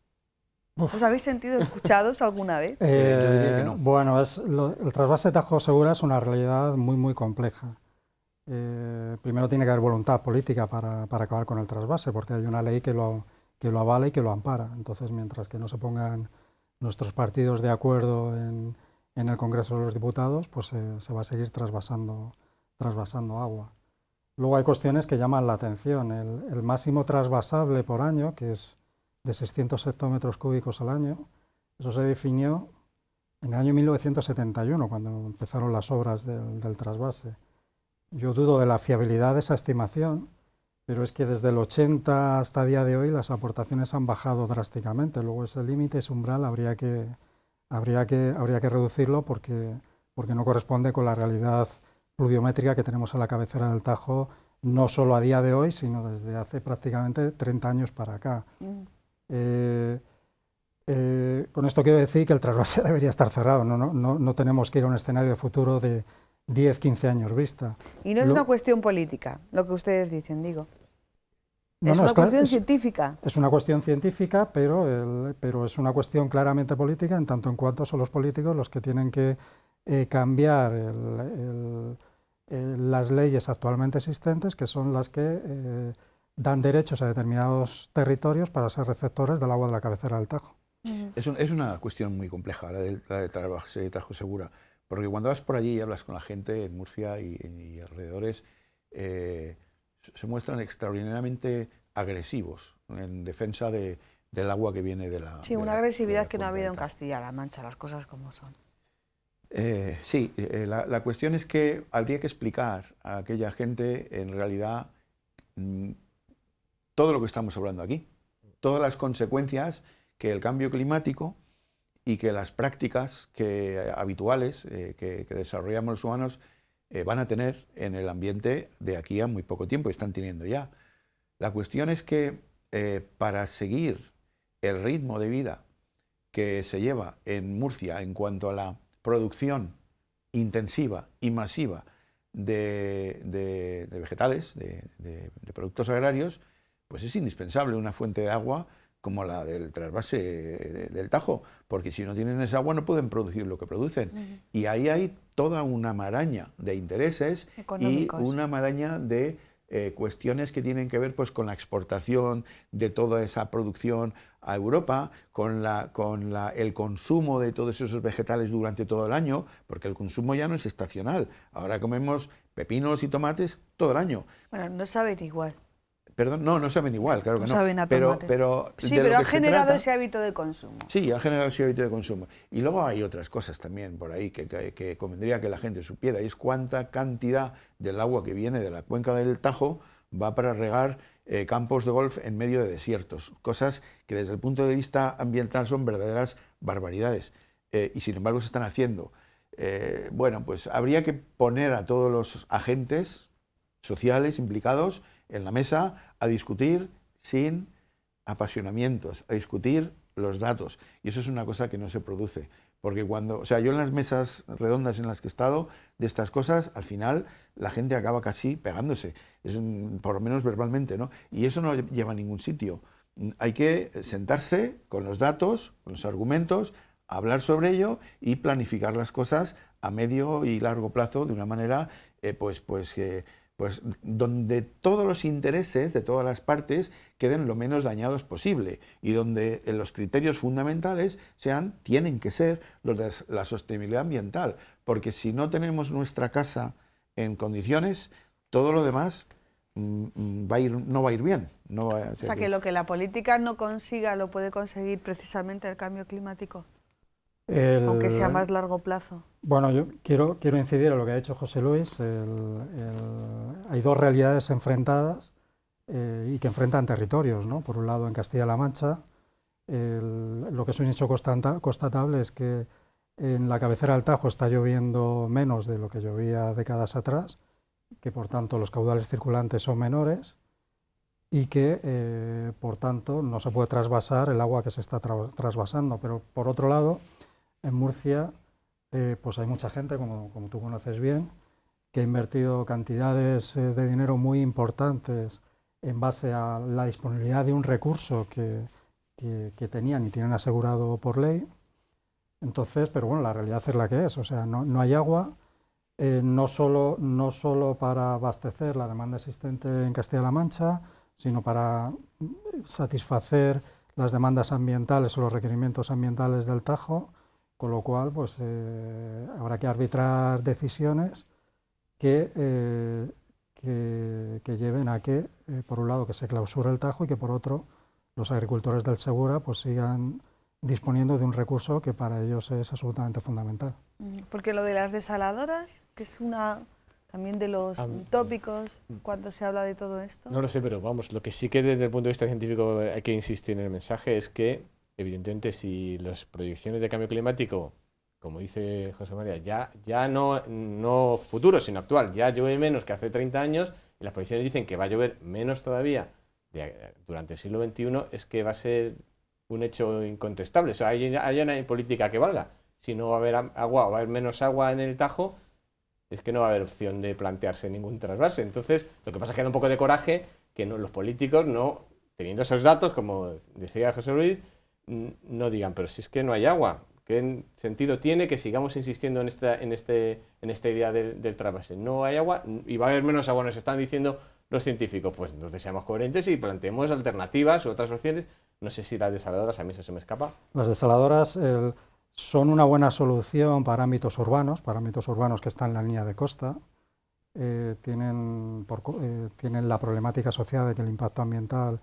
¿Os habéis sentido escuchados alguna vez? Eh, bueno, el trasvase Tajo Segura es una realidad muy, muy compleja. Eh, primero tiene que haber voluntad política para, acabar con el trasvase, porque hay una ley que lo, que avala y que lo ampara. Entonces, mientras que no se pongan nuestros partidos de acuerdo en, el Congreso de los Diputados, pues eh, se va a seguir trasvasando, agua. Luego hay cuestiones que llaman la atención. El, máximo trasvasable por año, que es de 600 hectómetros cúbicos al año, eso se definió en el año 1971, cuando empezaron las obras del trasvase. Yo dudo de la fiabilidad de esa estimación, pero es que desde el 80 hasta día de hoy las aportaciones han bajado drásticamente. Luego ese límite, ese umbral, habría que, habría que, habría que reducirlo porque, porque no corresponde con la realidad pluviométrica que tenemos a la cabecera del Tajo, no solo a día de hoy, sino desde hace prácticamente 30 años para acá. Mm. Eh, eh, con esto quiero decir que el trasvase debería estar cerrado, no, no, no tenemos que ir a un escenario de futuro de, 10, 15 años vista. Y no es una cuestión política, lo que ustedes dicen, digo. es una cuestión científica. Es una cuestión científica, pero, pero es una cuestión claramente política en tanto en cuanto son los políticos los que tienen que eh, cambiar las leyes actualmente existentes, que son las que eh, dan derechos a determinados territorios para ser receptores del agua de la cabecera del Tajo. Mm. Es, una cuestión muy compleja la del, Tajo Segura. Porque cuando vas por allí y hablas con la gente en Murcia y, alrededores, eh, se muestran extraordinariamente agresivos en defensa del agua que viene de la... Sí, una agresividad que no ha habido en Castilla-La Mancha, las cosas como son. Eh, sí, eh, la, cuestión es que habría que explicar a aquella gente, en realidad, mm, todo lo que estamos hablando aquí, todas las consecuencias que el cambio climático y que las prácticas eh, habituales eh, que, desarrollamos los humanos eh, van a tener en el ambiente de aquí a muy poco tiempo, y están teniendo ya. La cuestión es que para seguir el ritmo de vida que se lleva en Murcia en cuanto a la producción intensiva y masiva de, vegetales, de, de productos agrarios, pues es indispensable una fuente de agua como la del trasvase eh, del Tajo, porque si no tienen esa agua no pueden producir lo que producen. Y ahí hay toda una maraña de intereses y una maraña de eh, cuestiones que tienen que ver pues, con la exportación de toda esa producción a Europa, con, la, con la, el consumo de todos esos vegetales durante todo el año, porque el consumo ya no es estacional. Ahora comemos pepinos y tomates todo el año. Bueno, no saben igual. Perdón, no, no saben igual, claro que no. Saben a tomate. Pero, sí, pero ha generado ese hábito de consumo. Sí, ha generado ese hábito de consumo. Y luego hay otras cosas también por ahí que, que, convendría que la gente supiera, es cuánta cantidad del agua que viene de la cuenca del Tajo va para regar eh, campos de golf en medio de desiertos. Cosas que desde el punto de vista ambiental son verdaderas barbaridades. Eh, y sin embargo se están haciendo. Eh, bueno, pues habría que poner a todos los agentes sociales implicados en la mesa a discutir sin apasionamientos, a discutir los datos. Y eso es una cosa que no se produce. Porque cuando, o sea, yo en las mesas redondas en las que he estado de estas cosas, al final la gente acaba casi pegándose, es por lo menos verbalmente, ¿no? Y eso no lleva a ningún sitio. Hay que sentarse con los datos, con los argumentos, hablar sobre ello y planificar las cosas a medio y largo plazo de una manera, eh, pues, pues, que, eh, pues donde todos los intereses de todas las partes queden lo menos dañados posible y donde eh, los criterios fundamentales sean, tienen que ser los de la sostenibilidad ambiental, porque si no tenemos nuestra casa en condiciones, todo lo demás mm, mm, va a ir, no va a ir bien. o sea, que lo que la política no consiga lo puede conseguir precisamente el cambio climático. Aunque sea más largo plazo. Bueno, yo quiero, quiero incidir en lo que ha dicho José Luis. hay dos realidades enfrentadas eh, y que enfrentan territorios. ¿no? Por un lado, en Castilla-La Mancha, lo que es un hecho constatable es que en la cabecera del Tajo está lloviendo menos de lo que llovía décadas atrás, que por tanto los caudales circulantes son menores y que eh, por tanto no se puede trasvasar el agua que se está trasvasando. Pero por otro lado, en Murcia eh, pues hay mucha gente, como, tú conoces bien, que ha invertido cantidades eh, de dinero muy importantes en base a la disponibilidad de un recurso que, tenían y tienen asegurado por ley. Entonces, pero bueno, la realidad es la que es, o sea, no, hay agua. Eh, no, solo, no solo para abastecer la demanda existente en Castilla-La Mancha, sino para mm, satisfacer las demandas ambientales o los requerimientos ambientales del Tajo, con lo cual, pues eh, habrá que arbitrar decisiones que, eh, que, lleven a que, eh, por un lado, que se clausure el Tajo y que, por otro, los agricultores del Segura pues sigan disponiendo de un recurso que para ellos es absolutamente fundamental. Mm, porque lo de las desaladoras, que es una también de los ah, mm. tópicos mm. cuando se habla de todo esto. No lo sé, pero vamos, lo que sí que desde el punto de vista científico hay que insistir en el mensaje es que evidentemente si las proyecciones de cambio climático, como dice José María, ya, ya no, no futuro, sino actual, ya llueve menos que hace 30 años, y las proyecciones dicen que va a llover menos todavía durante el siglo XXI, es que va a ser un hecho incontestable. O hay, una política que valga. Si no va a haber agua o va a haber menos agua en el Tajo, es que no va a haber opción de plantearse ningún trasvase. Entonces, lo que pasa es que da un poco de coraje que los políticos no, teniendo esos datos, como decía José Luis, no digan, pero si es que no hay agua, ¿qué sentido tiene que sigamos insistiendo en esta, en este, en esta idea del, del No hay agua y va a haber menos agua, nos están diciendo los científicos. Pues entonces seamos coherentes y planteemos alternativas u otras opciones. No sé si las desaladoras, a mí eso se me escapa. Las desaladoras son una buena solución para ámbitos urbanos, para ámbitos urbanos que están en la línea de costa. Eh, tienen, por, eh, tienen la problemática asociada de que el impacto ambiental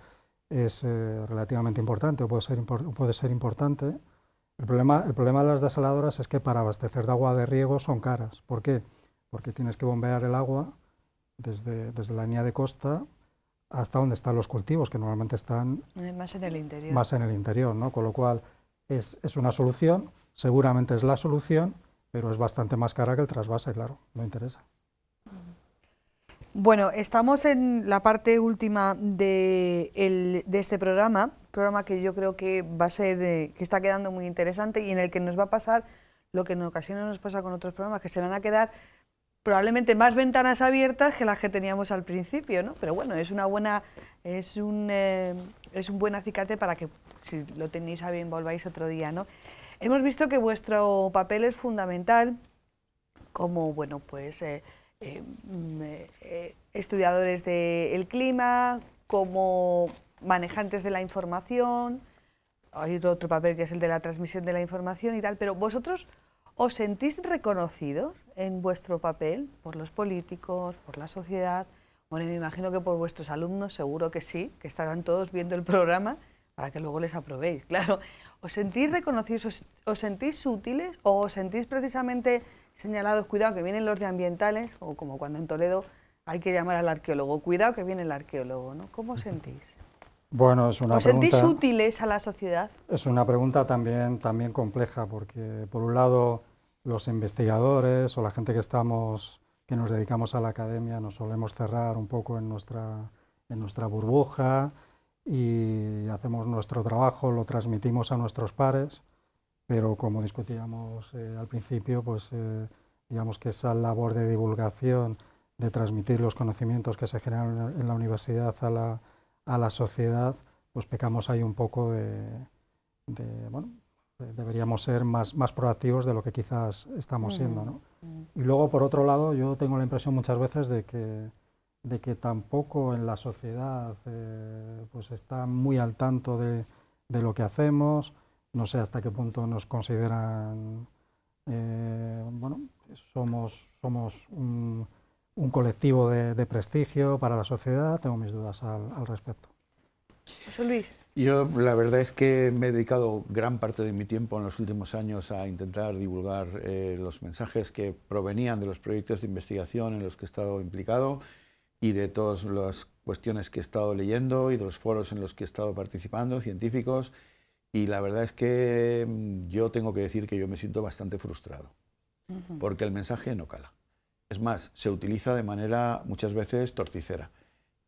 es eh, relativamente importante o puede ser, puede ser importante. El problema, el problema de las desaladoras es que para abastecer de agua de riego son caras. ¿Por qué? Porque tienes que bombear el agua desde, desde la línea de costa hasta donde están los cultivos, que normalmente están eh, más en el interior. ¿no? Con lo cual es, es una solución, seguramente es la solución, pero es bastante más cara que el trasvase, claro, no interesa. Bueno, estamos en la parte última de, el, de, este programa, programa que yo creo que va a ser, eh, que está quedando muy interesante y en el que nos va a pasar lo que en ocasiones nos pasa con otros programas, que se van a quedar probablemente más ventanas abiertas que las que teníamos al principio, ¿no? Pero bueno, es una buena, es un, eh, es un buen acicate para que si lo tenéis a bien volváis otro día, ¿no? Hemos visto que vuestro papel es fundamental como, bueno, pues... Eh, Em, eh, estudiadores del clima, como manejantes de la información, hay otro papel que es el de la transmisión de la información y tal, pero vosotros os sentís reconocidos en vuestro papel por los políticos, por la sociedad, bueno, me imagino que por vuestros alumnos seguro que sí, que estarán todos viendo el programa para que luego les aprobéis, claro. ¿Os sentís reconocidos, os sentís útiles o os sentís precisamente señalados, cuidado que vienen los de ambientales, o como cuando en Toledo hay que llamar al arqueólogo, cuidado que viene el arqueólogo, ¿no? ¿Cómo sentís? Bueno, es una ¿Os sentís útiles a la sociedad? Es una pregunta también, también compleja, porque por un lado los investigadores o la gente que estamos que nos dedicamos a la academia nos solemos cerrar un poco en nuestra, en nuestra burbuja y hacemos nuestro trabajo, lo transmitimos a nuestros pares pero como discutíamos eh, al principio, pues eh, digamos que esa labor de divulgación, de transmitir los conocimientos que se generan en la universidad a la, a la sociedad, pues pecamos ahí un poco de, bueno, deberíamos ser más, más proactivos de lo que quizás estamos siendo. ¿no? Mm. Y luego, por otro lado, yo tengo la impresión muchas veces de que, de que tampoco en la sociedad eh, pues está muy al tanto de, de lo que hacemos, no sé hasta qué punto nos consideran, eh, bueno, somos, un, colectivo de, prestigio para la sociedad, tengo mis dudas al, respecto. José Luis. Yo la verdad es que me he dedicado gran parte de mi tiempo en los últimos años a intentar divulgar eh, los mensajes que provenían de los proyectos de investigación en los que he estado implicado y de todas las cuestiones que he estado leyendo y de los foros en los que he estado participando, científicos, y la verdad es que mm, yo tengo que decir que yo me siento bastante frustrado, porque el mensaje no cala. Es más, se utiliza de manera muchas veces torticera.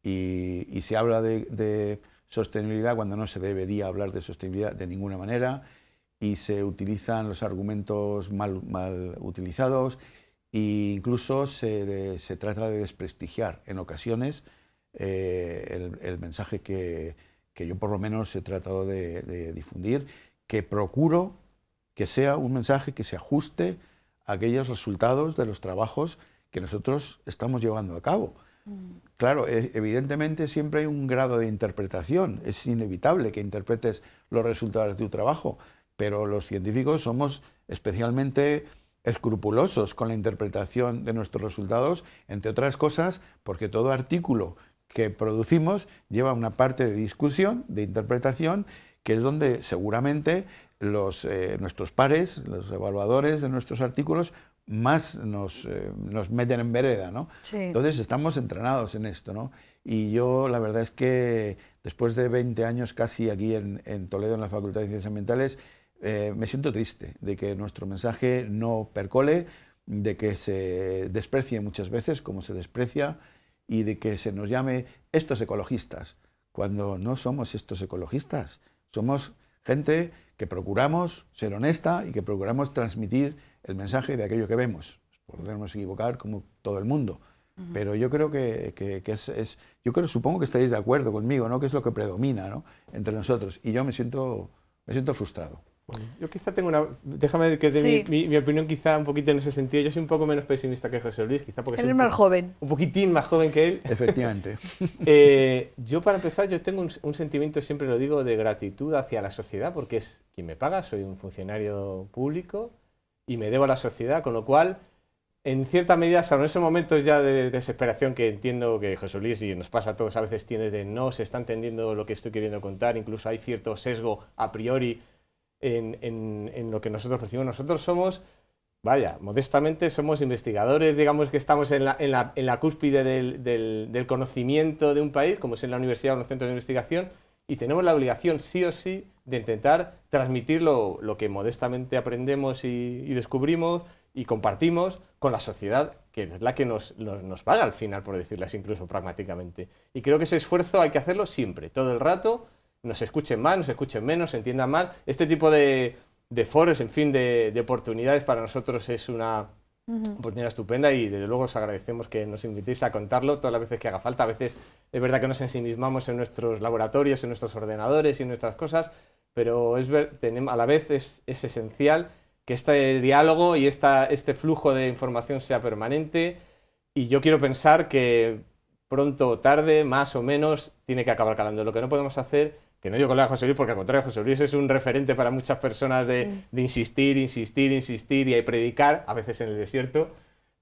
Y, se habla de, sostenibilidad cuando no se debería hablar de sostenibilidad de ninguna manera y se utilizan los argumentos mal, utilizados e incluso se, trata de desprestigiar en ocasiones eh, el, mensaje que, que yo por lo menos he tratado de, difundir, que procuro que sea un mensaje que se ajuste a aquellos resultados de los trabajos que nosotros estamos llevando a cabo. Mm. Claro, e, evidentemente siempre hay un grado de interpretación, es inevitable que interpretes los resultados de tu trabajo, pero los científicos somos especialmente escrupulosos con la interpretación de nuestros resultados, entre otras cosas porque todo artículo que producimos lleva una parte de discusión, de interpretación, que es donde seguramente los, eh, nuestros pares, los evaluadores de nuestros artículos, más nos, eh, meten en vereda, ¿no? Entonces estamos entrenados en esto, Y yo la verdad es que después de 20 años casi aquí en, Toledo, en la Facultad de Ciencias Ambientales, eh, me siento triste de que nuestro mensaje no percole, de que se desprecie muchas veces como se desprecia y de que se nos llame estos ecologistas, cuando no somos estos ecologistas, somos gente que procuramos ser honesta y que procuramos transmitir el mensaje de aquello que vemos. Podemos equivocar como todo el mundo, pero yo creo que, es, yo creo, supongo que estaréis de acuerdo conmigo, ¿no? Que es lo que predomina, ¿no? Entre nosotros y yo me siento, me siento frustrado yo quizá tengo una... Déjame que dé mi, opinión quizá un poquito en ese sentido. Yo soy un poco menos pesimista que José Luis, quizá porque... Él es más joven. Un poquitín más joven que él. Efectivamente. Eh, yo para empezar, yo tengo un, sentimiento, siempre lo digo, de gratitud hacia la sociedad, porque es quien me paga, soy un funcionario público y me debo a la sociedad, con lo cual, en cierta medida, salvo esos momentos ya de desesperación que entiendo que José Luis y nos pasa a todos, a veces tienes de no se está entendiendo lo que estoy queriendo contar, incluso hay cierto sesgo a priori en, lo que nosotros percibimos, Nosotros somos Vaya, modestamente somos investigadores, digamos que estamos en la, cúspide del, conocimiento de un país, como es en la universidad o en los centros de investigación, y tenemos la obligación, sí o sí, de intentar transmitir lo, que modestamente aprendemos y, descubrimos y compartimos con la sociedad, que es la que nos, paga al final, por decirlo incluso pragmáticamente. Y creo que ese esfuerzo hay que hacerlo siempre, todo el rato, nos escuchen más, nos escuchen menos, se entiendan más. Este tipo de, foros, en fin, de, oportunidades para nosotros es una oportunidad estupenda y desde luego os agradecemos que nos invitéis a contarlo todas las veces que haga falta. A veces es verdad que nos ensimismamos en nuestros laboratorios, en nuestros ordenadores y en nuestras cosas, pero es a la vez es, esencial que este diálogo y esta, este flujo de información sea permanente y yo quiero pensar que pronto o tarde, más o menos, tiene que acabar calando. Lo que no podemos hacer que no digo colega José Luis, porque al contrario, José Luis es un referente para muchas personas mm. de, insistir, insistir, insistir y hay predicar, a veces en el desierto,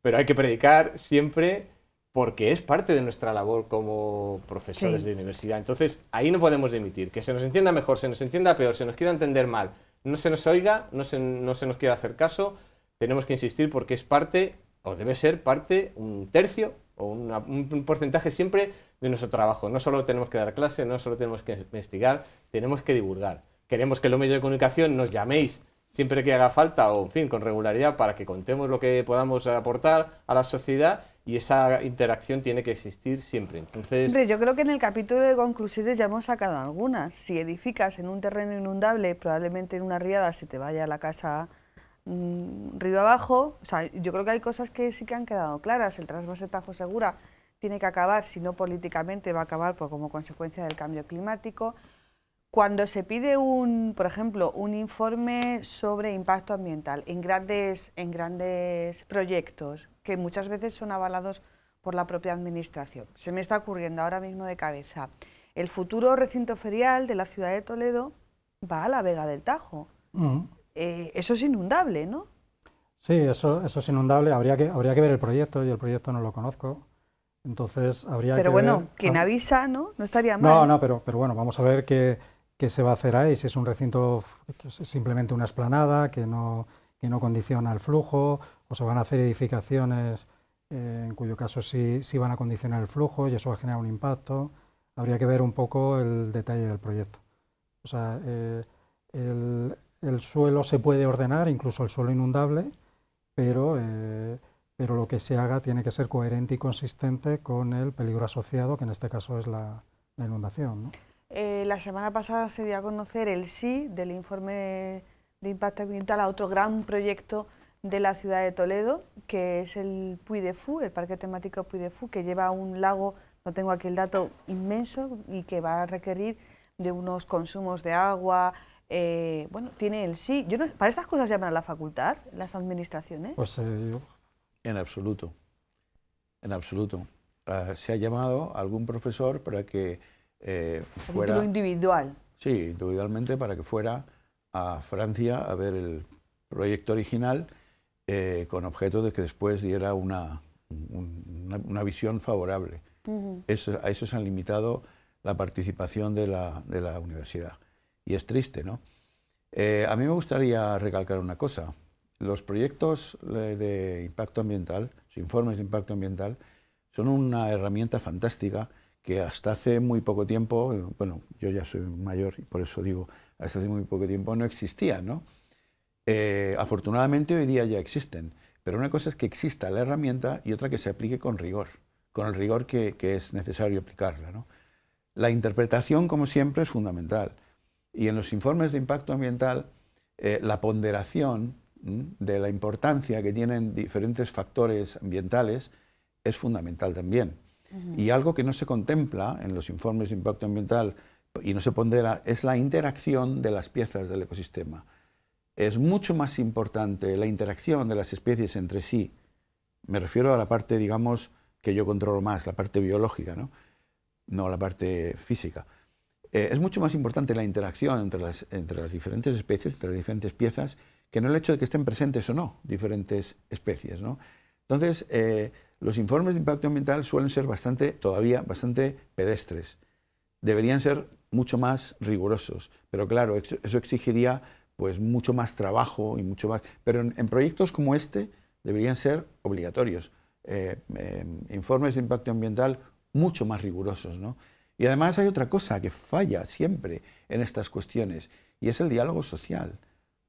pero hay que predicar siempre porque es parte de nuestra labor como profesores de universidad. Entonces, ahí no podemos dimitir. Que se nos entienda mejor, se nos entienda peor, se nos quiera entender mal, no se nos oiga, no se, no se nos quiera hacer caso, tenemos que insistir porque es parte o debe ser parte, un tercio o un porcentaje siempre de nuestro trabajo. No solo tenemos que dar clase, no solo tenemos que investigar, tenemos que divulgar. Queremos que los medios de comunicación nos llaméis siempre que haga falta o, fin, con regularidad para que contemos lo que podamos aportar a la sociedad y esa interacción tiene que existir siempre. Entonces, yo creo que en el capítulo de conclusiones ya hemos sacado algunas. Si edificas en un terreno inundable, probablemente en una riada se te vaya la casa Mm, río abajo, yo creo que hay cosas que sí que han quedado claras. El trasvase Tajo Segura tiene que acabar, si no políticamente, va a acabar por, pues, como consecuencia del cambio climático. Cuando se pide, un, por ejemplo, un informe sobre impacto ambiental en grandes, en grandes proyectos, que muchas veces son avalados por la propia Administración, se me está ocurriendo ahora mismo de cabeza, el futuro recinto ferial de la ciudad de Toledo va a la Vega del Tajo. Mm. Eh, eso es inundable, ¿no? Sí, eso, eso es inundable. Habría que, habría que ver el proyecto. y el proyecto no lo conozco. Entonces habría pero bueno, quien avisa, ¿no? No estaría mal. No, no, pero, pero bueno, vamos a ver qué, se va a hacer ahí. Si es un recinto simplemente una esplanada que no, que no condiciona el flujo, o se van a hacer edificaciones eh, en cuyo caso sí, sí van a condicionar el flujo y eso va a generar un impacto. Habría que ver un poco el detalle del proyecto. O sea, eh, el, el suelo se puede ordenar, incluso el suelo inundable, pero, eh, pero lo que se haga tiene que ser coherente y consistente con el peligro asociado, que en este caso es la, inundación. Eh, la semana pasada se dio a conocer el sí del informe de impacto ambiental a otro gran proyecto de la ciudad de Toledo, que es el Puy de Fu, el parque temático Puy de que lleva un lago, no tengo aquí el dato, inmenso y que va a requerir de unos consumos de agua, eh, bueno, tiene el sí. Yo ¿Para estas cosas llaman a la facultad las administraciones? Pues eh, En absoluto, en absoluto. Ah, se ha llamado a algún profesor para que eh, fuera... título individual. Sí, individualmente para que fuera a Francia a ver el proyecto original eh, con objeto de que después diera una, una, visión favorable. a eso se han limitado la participación de la, de la universidad y es triste, ¿no? Eh, a mí me gustaría recalcar una cosa. Los proyectos eh, de impacto ambiental, los informes de impacto ambiental, son una herramienta fantástica que hasta hace muy poco tiempo, eh, bueno, yo ya soy mayor y por eso digo, hasta hace muy poco tiempo no existía. ¿no? afortunadamente hoy día ya existen, pero una cosa es que exista la herramienta y otra que se aplique con rigor, con el rigor que, es necesario aplicarla, La interpretación, como siempre, es fundamental. Y en los informes de impacto ambiental, eh, la ponderación de la importancia que tienen diferentes factores ambientales es fundamental también. Y algo que no se contempla en los informes de impacto ambiental y no se pondera es la interacción de las piezas del ecosistema. Es mucho más importante la interacción de las especies entre sí. Me refiero a la parte, digamos, que yo controlo más, la parte biológica, no la parte física. Eh, es mucho más importante la interacción entre las, diferentes especies, entre las diferentes piezas, que no el hecho de que estén presentes o no diferentes especies. Entonces, eh, los informes de impacto ambiental suelen ser bastante, todavía bastante pedestres. Deberían ser mucho más rigurosos, pero claro, eso exigiría pues mucho más trabajo y mucho más. Pero en, proyectos como este deberían ser obligatorios eh, em, informes de impacto ambiental mucho más rigurosos, ¿no? Y además hay otra cosa que falla siempre en estas cuestiones, y es el diálogo social.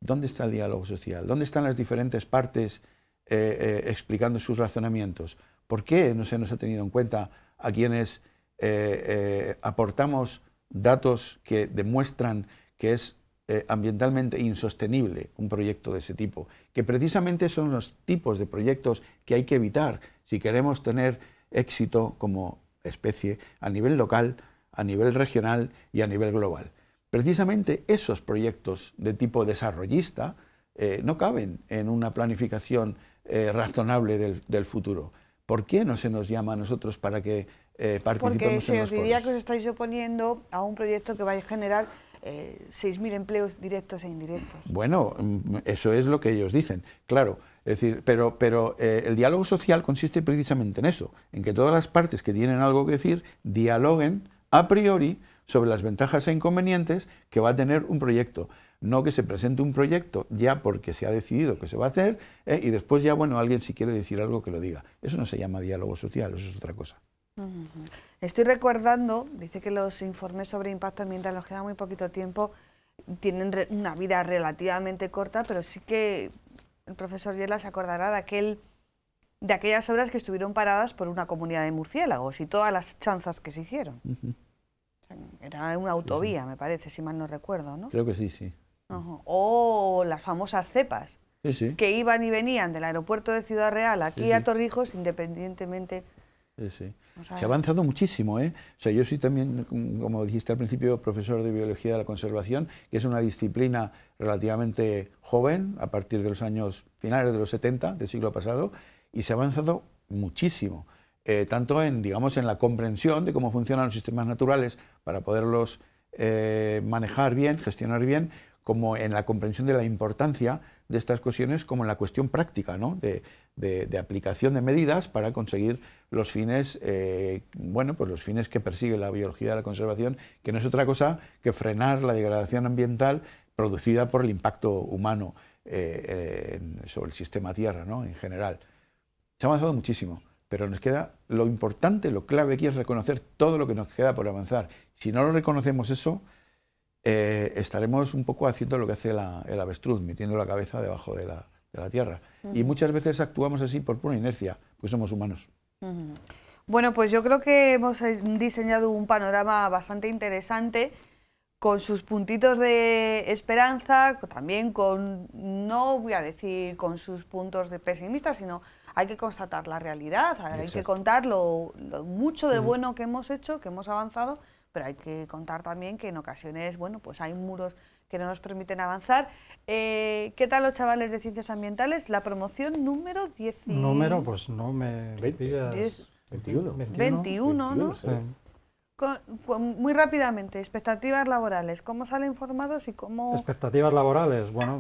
¿Dónde está el diálogo social? ¿Dónde están las diferentes partes eh, eh, explicando sus razonamientos? ¿Por qué no se nos ha tenido en cuenta a quienes eh, aportamos datos que demuestran que es ambientalmente insostenible un proyecto de ese tipo? Que precisamente son los tipos de proyectos que hay que evitar si queremos tener éxito como especie a nivel local, a nivel regional y a nivel global. Precisamente esos proyectos de tipo desarrollista eh, no caben en una planificación eh, razonable del, futuro. ¿Por qué no se nos llama a nosotros para que eh, participemos Porque en se os diría que os estáis oponiendo a un proyecto que va a generar 6.000 empleos directos e indirectos. Bueno, mm, eso es lo que ellos dicen. Claro, es decir, pero, pero eh, el diálogo social consiste precisamente en eso, en que todas las partes que tienen algo que decir dialoguen a priori sobre las ventajas e inconvenientes que va a tener un proyecto. No que se presente un proyecto ya porque se ha decidido que se va a hacer eh, y después ya, bueno, alguien si quiere decir algo que lo diga. Eso no se llama diálogo social, eso es otra cosa. Estoy recordando, dice que los informes sobre impacto ambiental nos queda muy poquito tiempo, tienen una vida relativamente corta, pero sí que el profesor Yela se acordará de, aquel, de aquellas obras que estuvieron paradas por una comunidad de murciélagos y todas las chanzas que se hicieron. Era una autovía, me parece, si mal no recuerdo, ¿no? Creo que sí, sí. O las famosas cepas, que iban y venían del aeropuerto de Ciudad Real aquí a Torrijos, independientemente Sí, se ha avanzado muchísimo, ¿eh? O sea, yo soy también, mm, como dijiste al principio, profesor de biología de la conservación, que es una disciplina relativamente joven, a partir de los años finales de los 70 del siglo pasado, y se ha avanzado muchísimo, eh, tanto en, digamos, en la comprensión de cómo funcionan los sistemas naturales para poderlos eh, manejar bien, gestionar bien, como en la comprensión de la importancia de estas cuestiones, como en la cuestión práctica, ¿no? de, aplicación de medidas para conseguir los fines, eh, bueno, pues los fines que persigue la biología de la conservación, que no es otra cosa que frenar la degradación ambiental producida por el impacto humano eh, sobre el sistema Tierra, ¿no? En general. Se ha avanzado muchísimo, pero nos queda lo importante, lo clave aquí es reconocer todo lo que nos queda por avanzar. Si no lo reconocemos eso, eh, estaremos un poco haciendo lo que hace el avestruz, metiendo la cabeza debajo de la, la Tierra. Y muchas veces actuamos así por pura inercia, pues somos humanos. Bueno, pues yo creo que hemos eh, diseñado un panorama bastante interesante con sus puntitos de esperanza, también con, no voy a decir con sus puntos de pesimista, sino hay que constatar la realidad, hay que contar lo, mucho de bueno que hemos hecho, que hemos avanzado, pero hay que contar también que en ocasiones, bueno, pues hay muros que no nos permiten avanzar. Eh, ¿Qué tal los chavales de ciencias ambientales? La promoción número 10. Número, pues no me. 21. 21, ¿no? muy rápidamente, expectativas laborales. ¿Cómo salen formados y cómo.? Expectativas laborales. Bueno,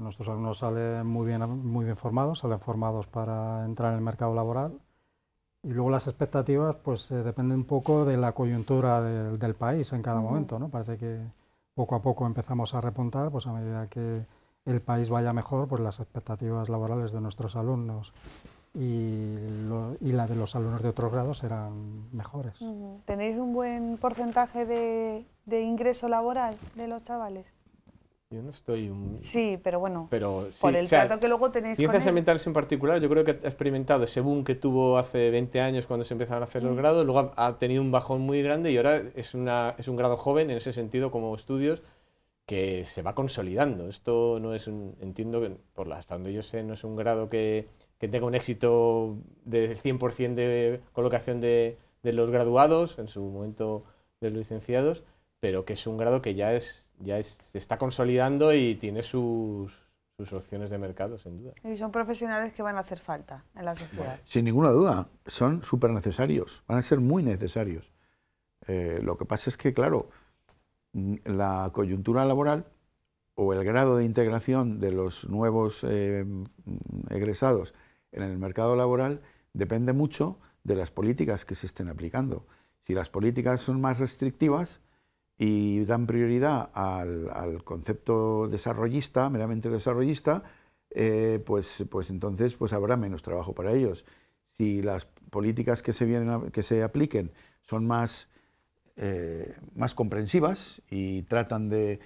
nuestros alumnos salen muy bien, muy bien formados, salen formados para entrar en el mercado laboral. Y luego las expectativas, pues eh, dependen un poco de la coyuntura del, país en cada momento, ¿no? Parece que poco a poco empezamos a repuntar, pues a medida que el país vaya mejor, pues las expectativas laborales de nuestros alumnos y, la de los alumnos de otros grados serán mejores. ¿Tenéis un buen porcentaje de ingreso laboral de los chavales? Yo no estoy... Un... Sí, pero bueno, por el trato que luego tenéis Ciencias con en particular, yo creo que ha experimentado ese boom que tuvo hace 20 años cuando se empezaron a hacer los mm. grados, luego ha, tenido un bajón muy grande y ahora es, una, es un grado joven en ese sentido como estudios que se va consolidando. Esto no es un, entiendo por la donde yo sé, no es un grado que, tenga un éxito de 100% de colocación de, de los graduados, en su momento de los licenciados, pero que es un grado que ya es ya se está consolidando y tiene sus, sus opciones de mercado, sin duda. Y son profesionales que van a hacer falta en la sociedad. Sin ninguna duda, son súper necesarios, van a ser muy necesarios. Eh, lo que pasa es que, claro, mm, la coyuntura laboral o el grado de integración de los nuevos eh, mm, egresados en el mercado laboral depende mucho de las políticas que se estén aplicando. Si las políticas son más restrictivas, y dan prioridad al, concepto desarrollista, meramente desarrollista, eh, pues, pues, entonces pues habrá menos trabajo para ellos. Si las políticas que se, vienen que se apliquen son más, eh, más comprensivas y tratan de,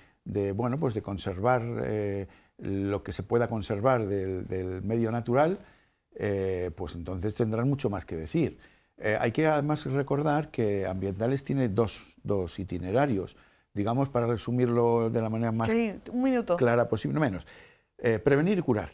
pues conservar eh, lo que se pueda conservar del medio natural, pues entonces tendrán mucho más que decir. Eh, hay que además recordar que Ambientales tiene dos, itinerarios. Digamos, para resumirlo de la manera más clara posible, menos. Eh, prevenir y curar.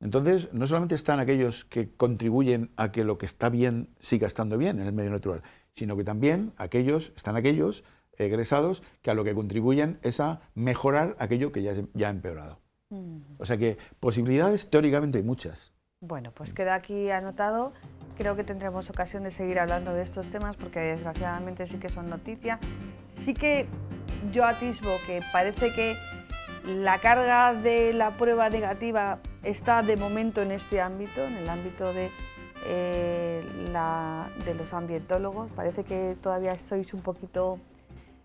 Entonces, no solamente están aquellos que contribuyen a que lo que está bien siga estando bien en el medio natural, sino que también aquellos, están aquellos egresados que a lo que contribuyen es a mejorar aquello que ya, ya ha empeorado. Mm. O sea que posibilidades teóricamente hay muchas. Bueno, pues mm. queda aquí anotado. Creo que tendremos ocasión de seguir hablando de estos temas porque desgraciadamente sí que son noticias. Sí que yo atisbo que parece que la carga de la prueba negativa está de momento en este ámbito, en el ámbito de, eh, los ambientólogos. Parece que todavía sois un poquito,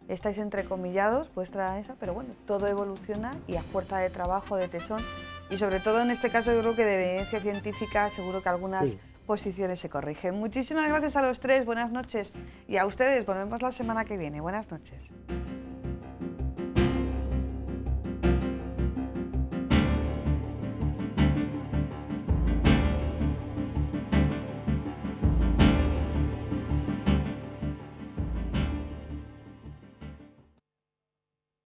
estáis entrecomillados, vuestra esa, pero bueno, todo evoluciona y a fuerza de trabajo, de tesón, y sobre todo en este caso yo creo que de evidencia científica seguro que algunas posiciones se corrigen. Muchísimas gracias a los tres, buenas noches y a ustedes, volvemos la semana que viene, buenas noches.